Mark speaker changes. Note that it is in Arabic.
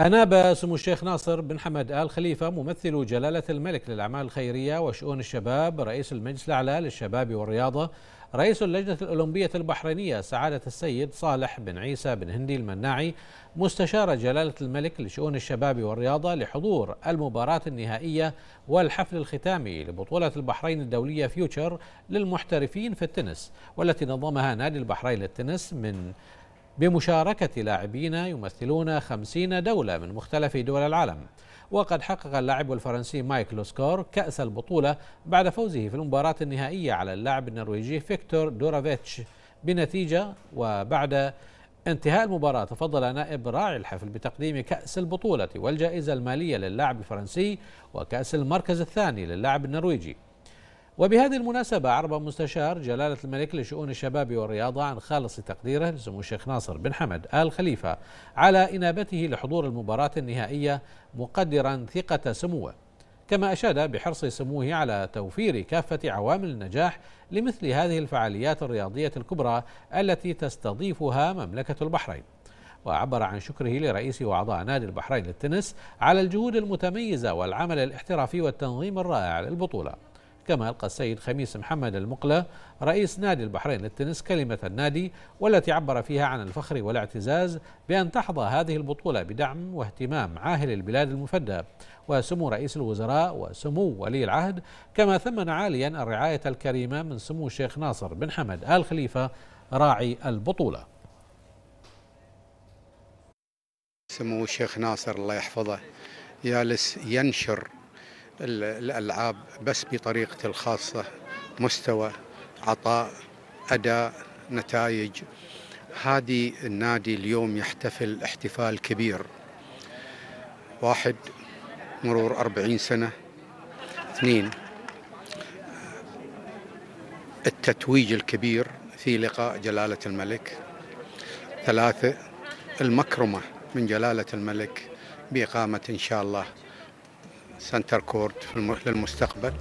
Speaker 1: أناب سمو الشيخ ناصر بن حمد آل خليفة ممثل جلالة الملك للأعمال الخيرية وشؤون الشباب رئيس المجلس الأعلى للشباب والرياضة رئيس اللجنة الأولمبية البحرينية سعادة السيد صالح بن عيسى بن هندي المناعي مستشار جلالة الملك لشؤون الشباب والرياضة لحضور المباراة النهائية والحفل الختامي لبطولة البحرين الدولية فيوتشر للمحترفين في التنس والتي نظمها نادي البحرين للتنس من بمشاركة لاعبين يمثلون 50 دولة من مختلف دول العالم وقد حقق اللاعب الفرنسي مايكل سكور كأس البطولة بعد فوزه في المباراة النهائية على اللاعب النرويجي فيكتور دورافيتش بنتيجة وبعد انتهاء المباراة تفضل نائب راعي الحفل بتقديم كأس البطولة والجائزة المالية للاعب الفرنسي وكأس المركز الثاني للاعب النرويجي وبهذه المناسبة عرب مستشار جلالة الملك لشؤون الشباب والرياضة عن خالص تقديره لسمو الشيخ ناصر بن حمد آل خليفة على إنابته لحضور المباراة النهائية مقدرا ثقة سموه كما أشاد بحرص سموه على توفير كافة عوامل النجاح لمثل هذه الفعاليات الرياضية الكبرى التي تستضيفها مملكة البحرين وعبر عن شكره لرئيس وأعضاء نادي البحرين للتنس على الجهود المتميزة والعمل الاحترافي والتنظيم الرائع للبطولة كما ألقى السيد خميس محمد المقلة رئيس نادي البحرين للتنس كلمة النادي والتي عبر فيها عن الفخر والاعتزاز بأن تحظى هذه البطولة بدعم واهتمام عاهل البلاد المفدى وسمو رئيس الوزراء وسمو ولي العهد كما ثمن عاليا الرعاية الكريمة من سمو الشيخ ناصر بن حمد آل خليفة راعي البطولة
Speaker 2: سمو الشيخ ناصر الله يحفظه جالس ينشر الألعاب بس بطريقتي الخاصة مستوى عطاء أداء نتائج هذه النادي اليوم يحتفل احتفال كبير واحد مرور أربعين سنة اثنين التتويج الكبير في لقاء جلالة الملك ثلاثة المكرمة من جلالة الملك بإقامة إن شاء الله سنتر كورت للمستقبل